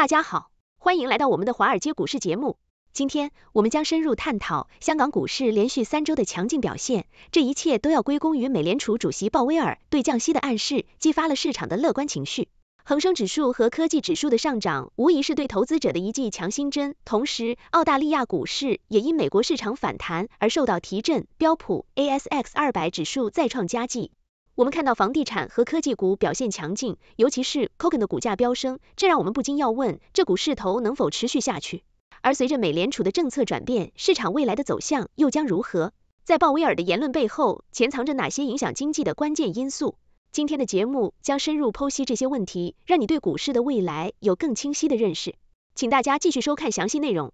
大家好，欢迎来到我们的华尔街股市节目。今天我们将深入探讨香港股市连续三周的强劲表现，这一切都要归功于美联储主席鲍威尔对降息的暗示，激发了市场的乐观情绪。恒生指数和科技指数的上涨，无疑是对投资者的一剂强心针。同时，澳大利亚股市也因美国市场反弹而受到提振，标普 ASX 200指数再创佳绩。我们看到房地产和科技股表现强劲，尤其是 c o g e n 的股价飙升，这让我们不禁要问，这股势头能否持续下去？而随着美联储的政策转变，市场未来的走向又将如何？在鲍威尔的言论背后，潜藏着哪些影响经济的关键因素？今天的节目将深入剖析这些问题，让你对股市的未来有更清晰的认识。请大家继续收看详细内容，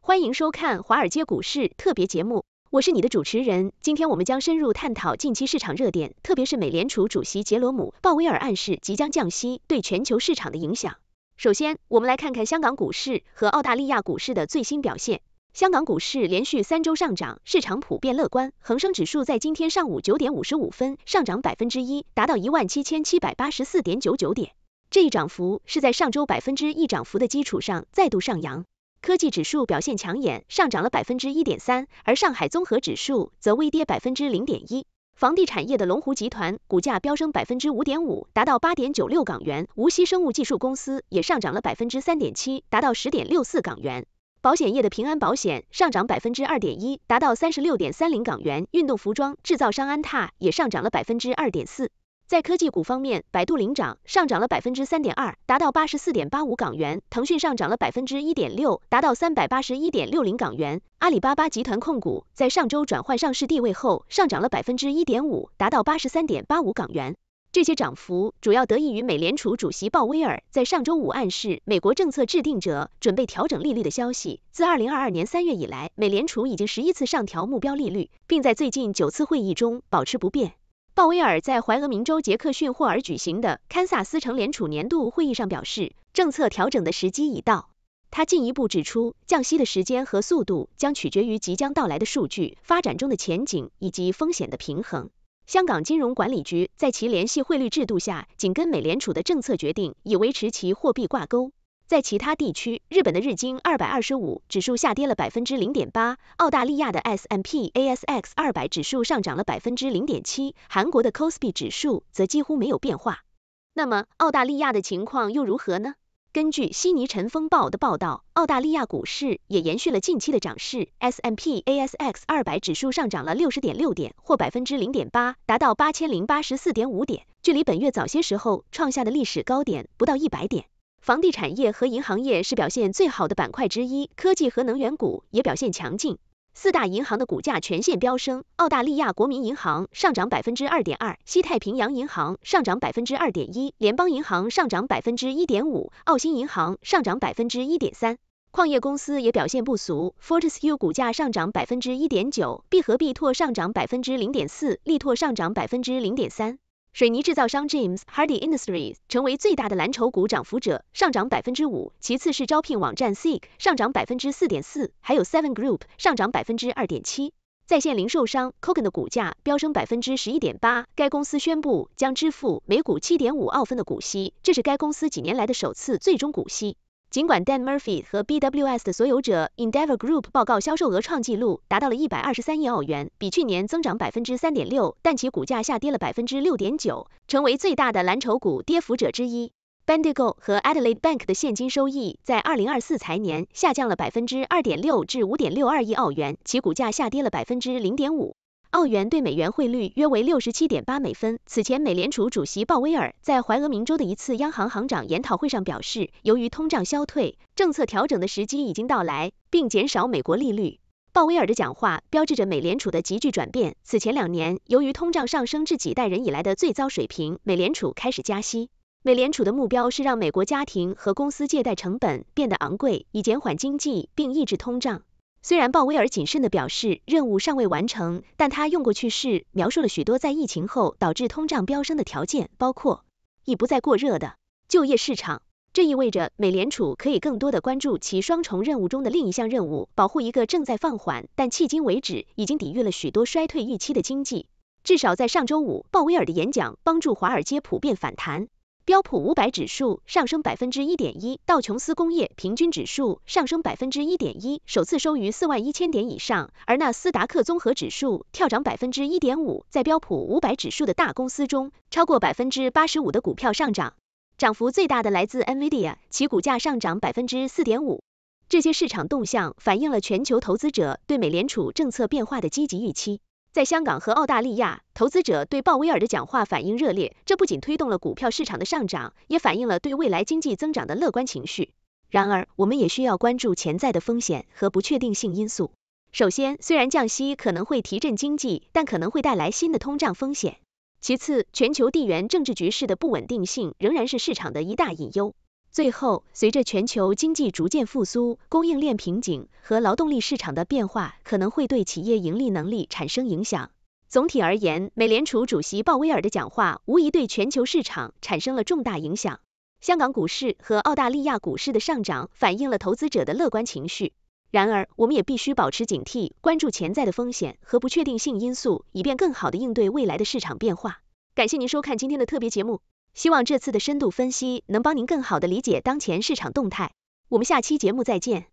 欢迎收看华尔街股市特别节目。我是你的主持人，今天我们将深入探讨近期市场热点，特别是美联储主席杰罗姆·鲍威尔暗示即将降息对全球市场的影响。首先，我们来看看香港股市和澳大利亚股市的最新表现。香港股市连续三周上涨，市场普遍乐观，恒生指数在今天上午九点五十五分上涨百分之一，达到一万七千七百八十四点九九点。这一涨幅是在上周百分之一涨幅的基础上再度上扬。科技指数表现抢眼，上涨了百分之一点三，而上海综合指数则微跌百分之零点一。房地产业的龙湖集团股价飙升百分之五点五，达到八点九六港元；无锡生物技术公司也上涨了百分之三点七，达到十点六四港元。保险业的平安保险上涨百分之二点一，达到三十六点三零港元；运动服装制造商安踏也上涨了百分之二点四。在科技股方面，百度领涨，上涨了百分之三点二，达到八十四点八五港元；腾讯上涨了百分之一点六，达到三百八十一点六零港元；阿里巴巴集团控股在上周转换上市地位后，上涨了百分之一点五，达到八十三点八五港元。这些涨幅主要得益于美联储主席鲍威尔在上周五暗示美国政策制定者准备调整利率的消息。自二零二二年三月以来，美联储已经十一次上调目标利率，并在最近九次会议中保持不变。鲍威尔在怀俄明州杰克逊霍尔举行的堪萨斯城联储年度会议上表示，政策调整的时机已到。他进一步指出，降息的时间和速度将取决于即将到来的数据发展中的前景以及风险的平衡。香港金融管理局在其联系汇率制度下，紧跟美联储的政策决定，以维持其货币挂钩。在其他地区，日本的日经二百二十五指数下跌了百分之零点八，澳大利亚的 S M P A S X 二百指数上涨了百分之零点七，韩国的 c o s p i 指数则几乎没有变化。那么澳大利亚的情况又如何呢？根据悉尼晨风报的报道，澳大利亚股市也延续了近期的涨势，S M P A S X 二百指数上涨了六十点六点，或百分之零点八，达到八千零八十四点五点，距离本月早些时候创下的历史高点不到一百点。房地产业和银行业是表现最好的板块之一，科技和能源股也表现强劲。四大银行的股价全线飙升，澳大利亚国民银行上涨百分之二点二，西太平洋银行上涨百分之二点一，联邦银行上涨百分之一点五，澳新银行上涨百分之一点三。矿业公司也表现不俗 f o r t e s u 股价上涨百分之一点九必和必拓上涨百分之零点四，力拓上涨百分之零点三。水泥制造商 James h a r d y Industries 成为最大的蓝筹股涨幅者，上涨百分之五。其次是招聘网站 Seek，上涨百分之四点四。还有 Seven Group 上涨百分之二点七。在线零售商 Cogan 的股价飙升百分之十一点八。该公司宣布将支付每股七点五澳分的股息，这是该公司几年来的首次最终股息。尽管 Dan Murphy 和 BWS 的所有者 Endeavour Group 报告销售额创纪录，达到了123亿澳元，比去年增长3.6%，但其股价下跌了6.9%，成为最大的蓝筹股跌幅者之一。Bendigo 和 Adelaide Bank 的现金收益在2024财年下降了2.6%至5.62亿澳元，其股价下跌了0.5%。澳元对美元汇率约为六十七点八美分。此前，美联储主席鲍威尔在怀俄明州的一次央行行长研讨会上表示，由于通胀消退，政策调整的时机已经到来，并减少美国利率。鲍威尔的讲话标志着美联储的急剧转变。此前两年，由于通胀上升至几代人以来的最糟水平，美联储开始加息。美联储的目标是让美国家庭和公司借贷成本变得昂贵，以减缓经济并抑制通胀。虽然鲍威尔谨慎地表示任务尚未完成，但他用过去式描述了许多在疫情后导致通胀飙升的条件，包括已不再过热的就业市场。这意味着美联储可以更多地关注其双重任务中的另一项任务——保护一个正在放缓但迄今为止已经抵御了许多衰退预期的经济。至少在上周五，鲍威尔的演讲帮助华尔街普遍反弹。标普五百指数上升百分之一点一，道琼斯工业平均指数上升百分之一点一，首次收于四万一千点以上。而纳斯达克综合指数跳涨百分之一点五，在标普五百指数的大公司中，超过百分之八十五的股票上涨。涨幅最大的来自 Nvidia，其股价上涨百分之四点五。这些市场动向反映了全球投资者对美联储政策变化的积极预期。在香港和澳大利亚，投资者对鲍威尔的讲话反应热烈。这不仅推动了股票市场的上涨，也反映了对未来经济增长的乐观情绪。然而，我们也需要关注潜在的风险和不确定性因素。首先，虽然降息可能会提振经济，但可能会带来新的通胀风险。其次，全球地缘政治局势的不稳定性仍然是市场的一大隐忧。最后，随着全球经济逐渐复苏，供应链瓶颈和劳动力市场的变化可能会对企业盈利能力产生影响。总体而言，美联储主席鲍威尔的讲话无疑对全球市场产生了重大影响。香港股市和澳大利亚股市的上涨反映了投资者的乐观情绪。然而，我们也必须保持警惕，关注潜在的风险和不确定性因素，以便更好的应对未来的市场变化。感谢您收看今天的特别节目。希望这次的深度分析能帮您更好的理解当前市场动态。我们下期节目再见。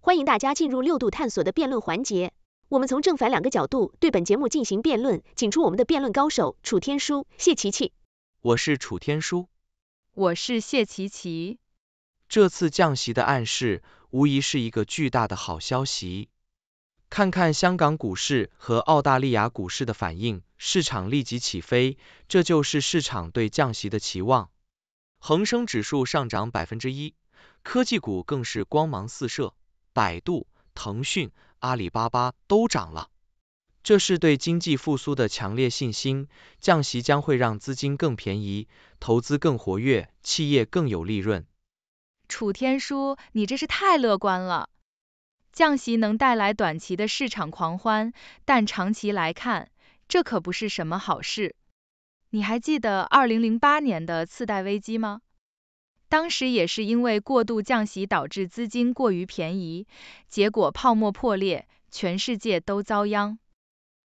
欢迎大家进入六度探索的辩论环节，我们从正反两个角度对本节目进行辩论，请出我们的辩论高手楚天舒、谢琪琪。我是楚天舒。我是谢琪琪。这次降息的暗示无疑是一个巨大的好消息。看看香港股市和澳大利亚股市的反应，市场立即起飞，这就是市场对降息的期望。恒生指数上涨百分之一，科技股更是光芒四射，百度、腾讯、阿里巴巴都涨了。这是对经济复苏的强烈信心，降息将会让资金更便宜，投资更活跃，企业更有利润。楚天舒，你真是太乐观了。降息能带来短期的市场狂欢，但长期来看，这可不是什么好事。你还记得2008年的次贷危机吗？当时也是因为过度降息导致资金过于便宜，结果泡沫破裂，全世界都遭殃。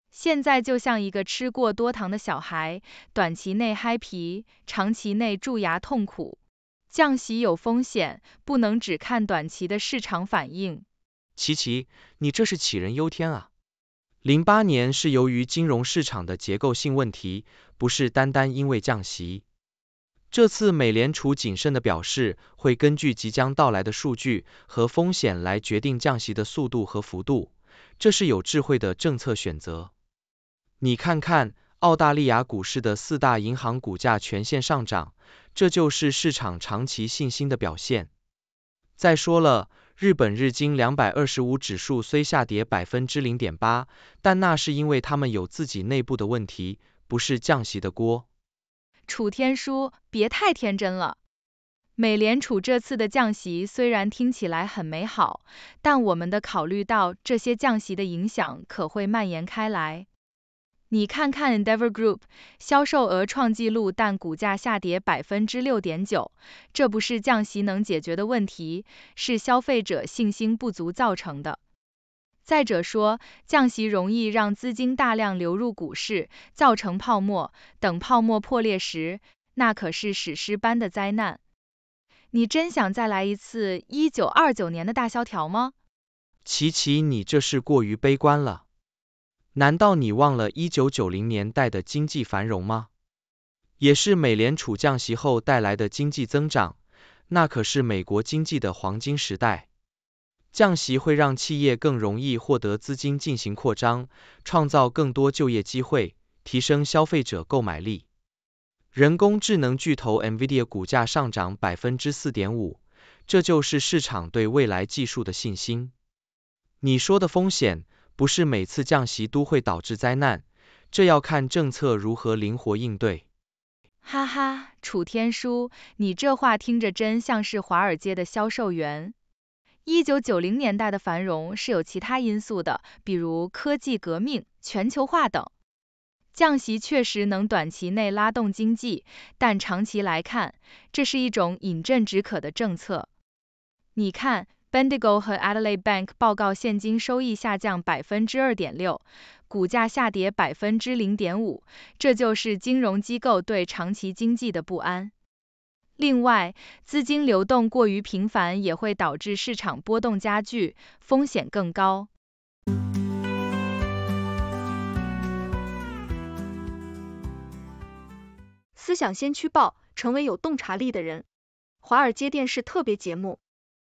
现在就像一个吃过多糖的小孩，短期内嗨皮，长期内蛀牙痛苦。降息有风险，不能只看短期的市场反应。琪琪，你这是杞人忧天啊！零八年是由于金融市场的结构性问题，不是单单因为降息。这次美联储谨慎的表示，会根据即将到来的数据和风险来决定降息的速度和幅度，这是有智慧的政策选择。你看看澳大利亚股市的四大银行股价全线上涨，这就是市场长期信心的表现。再说了，日本日经两百二十五指数虽下跌百分之零点八，但那是因为他们有自己内部的问题，不是降息的锅。楚天舒，别太天真了。美联储这次的降息虽然听起来很美好，但我们的考虑到这些降息的影响可会蔓延开来。你看看 Endeavor Group，销售额创纪录，但股价下跌百分之六点九。这不是降息能解决的问题，是消费者信心不足造成的。再者说，降息容易让资金大量流入股市，造成泡沫。等泡沫破裂时，那可是史诗般的灾难。你真想再来一次一九二九年的大萧条吗？琪琪，你这是过于悲观了。难道你忘了1990年代的经济繁荣吗？也是美联储降息后带来的经济增长，那可是美国经济的黄金时代。降息会让企业更容易获得资金进行扩张，创造更多就业机会，提升消费者购买力。人工智能巨头 NVDA i 股价上涨百分之四点五，这就是市场对未来技术的信心。你说的风险？不是每次降息都会导致灾难，这要看政策如何灵活应对。哈哈，楚天舒，你这话听着真像是华尔街的销售员。一九九零年代的繁荣是有其他因素的，比如科技革命、全球化等。降息确实能短期内拉动经济，但长期来看，这是一种饮鸩止渴的政策。你看。Bendigo 和 Adelaide Bank 报告现金收益下降百分之二点六，股价下跌百分之零点五。这就是金融机构对长期经济的不安。另外，资金流动过于频繁也会导致市场波动加剧，风险更高。思想先驱报，成为有洞察力的人。华尔街电视特别节目。